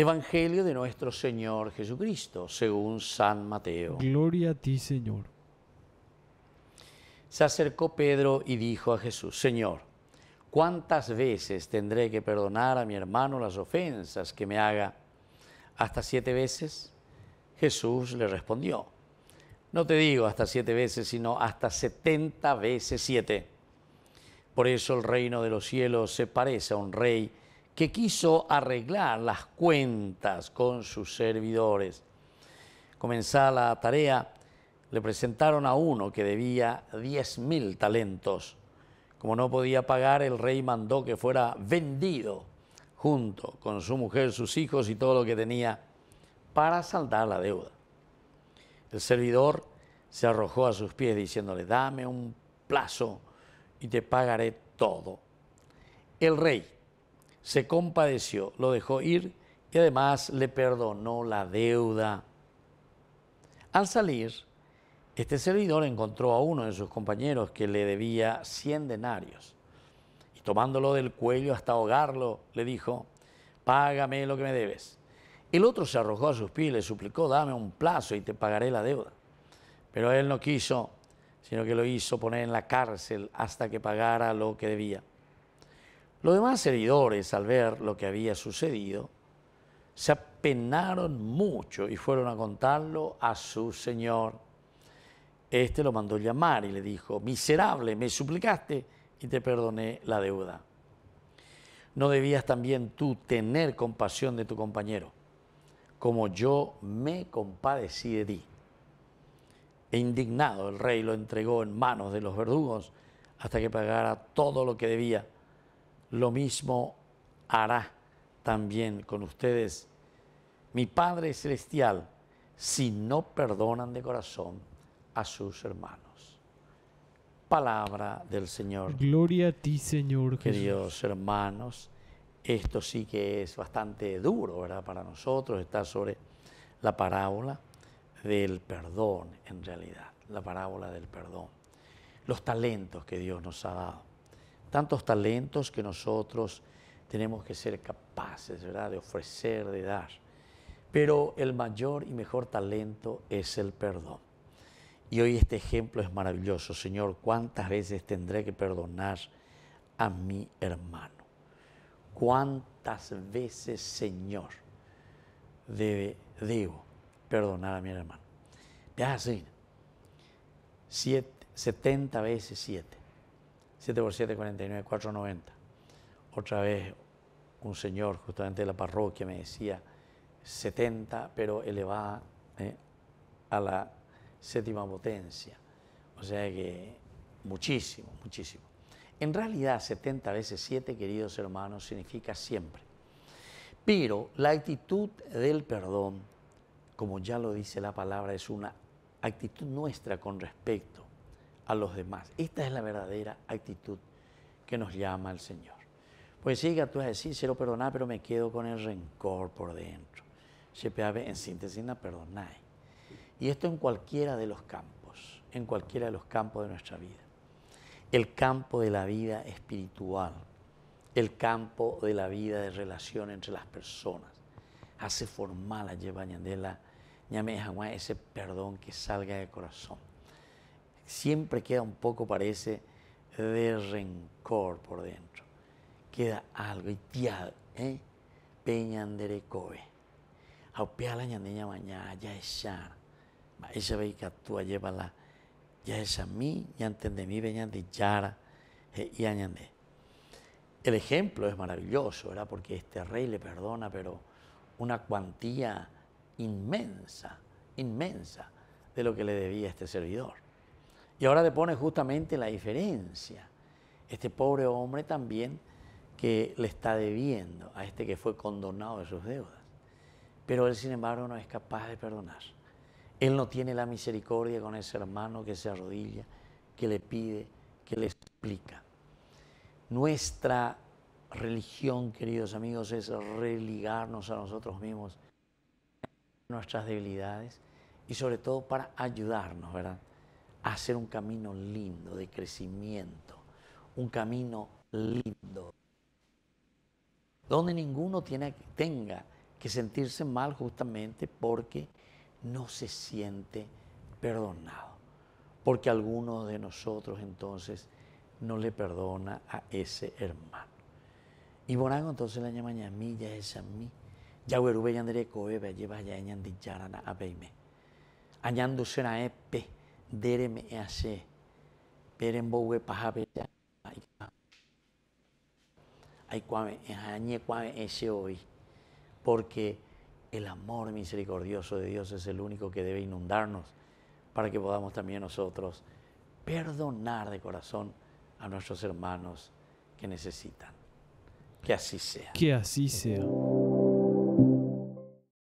Evangelio de nuestro Señor Jesucristo, según San Mateo. Gloria a ti, Señor. Se acercó Pedro y dijo a Jesús, Señor, ¿cuántas veces tendré que perdonar a mi hermano las ofensas que me haga? ¿Hasta siete veces? Jesús le respondió, no te digo hasta siete veces, sino hasta setenta veces siete. Por eso el reino de los cielos se parece a un rey que quiso arreglar las cuentas con sus servidores. Comenzada la tarea, le presentaron a uno que debía diez mil talentos. Como no podía pagar, el rey mandó que fuera vendido junto con su mujer, sus hijos y todo lo que tenía para saldar la deuda. El servidor se arrojó a sus pies diciéndole, dame un plazo y te pagaré todo. El rey se compadeció, lo dejó ir y además le perdonó la deuda. Al salir, este servidor encontró a uno de sus compañeros que le debía 100 denarios y tomándolo del cuello hasta ahogarlo, le dijo, págame lo que me debes. El otro se arrojó a sus pies y le suplicó, dame un plazo y te pagaré la deuda. Pero él no quiso, sino que lo hizo poner en la cárcel hasta que pagara lo que debía. Los demás servidores, al ver lo que había sucedido, se apenaron mucho y fueron a contarlo a su señor. Este lo mandó llamar y le dijo, miserable, me suplicaste y te perdoné la deuda. ¿No debías también tú tener compasión de tu compañero, como yo me compadecí de ti? E indignado el rey lo entregó en manos de los verdugos hasta que pagara todo lo que debía lo mismo hará también con ustedes mi Padre Celestial si no perdonan de corazón a sus hermanos. Palabra del Señor. Gloria a ti, Señor. Queridos hermanos, esto sí que es bastante duro, ¿verdad? Para nosotros está sobre la parábola del perdón, en realidad, la parábola del perdón, los talentos que Dios nos ha dado tantos talentos que nosotros tenemos que ser capaces, ¿verdad?, de ofrecer, de dar. Pero el mayor y mejor talento es el perdón. Y hoy este ejemplo es maravilloso. Señor, ¿cuántas veces tendré que perdonar a mi hermano? ¿Cuántas veces, Señor, debe, debo perdonar a mi hermano? Ya así. 70 veces 7. 7 por 7, 49, 90. Otra vez un señor justamente de la parroquia me decía 70, pero elevada ¿eh? a la séptima potencia. O sea que muchísimo, muchísimo. En realidad 70 veces 7, queridos hermanos, significa siempre. Pero la actitud del perdón, como ya lo dice la palabra, es una actitud nuestra con respecto a los demás. Esta es la verdadera actitud que nos llama el Señor. Pues siga tú a decir, se lo perdonar, pero me quedo con el rencor por dentro. Se en síntesis, no Y esto en cualquiera de los campos, en cualquiera de los campos de nuestra vida. El campo de la vida espiritual, el campo de la vida de relación entre las personas. Hace formal a lleva a ese perdón que salga del corazón siempre queda un poco, parece, de rencor por dentro. Queda algo, y tía, ¿eh? Peñandere coe. Aupiala ñandeña mañana, ya es ya. esa ve que actúa, la Ya es a mí, ya entende mí, de yara, eh, y añade. El ejemplo es maravilloso, ¿verdad? Porque este rey le perdona, pero una cuantía inmensa, inmensa de lo que le debía este servidor. Y ahora te pone justamente la diferencia. Este pobre hombre también que le está debiendo a este que fue condonado de sus deudas. Pero él, sin embargo, no es capaz de perdonar. Él no tiene la misericordia con ese hermano que se arrodilla, que le pide, que le explica. Nuestra religión, queridos amigos, es religarnos a nosotros mismos, nuestras debilidades y sobre todo para ayudarnos, ¿verdad? hacer un camino lindo de crecimiento, un camino lindo, donde ninguno tenga que sentirse mal justamente porque no se siente perdonado, porque alguno de nosotros entonces no le perdona a ese hermano. Y Borango entonces le llama ya es a mí. ya andré ya lleva ya enyandicharana, a beime. Añando epe ese hoy, porque el amor misericordioso de Dios es el único que debe inundarnos para que podamos también nosotros perdonar de corazón a nuestros hermanos que necesitan. Que así sea. Que así sea.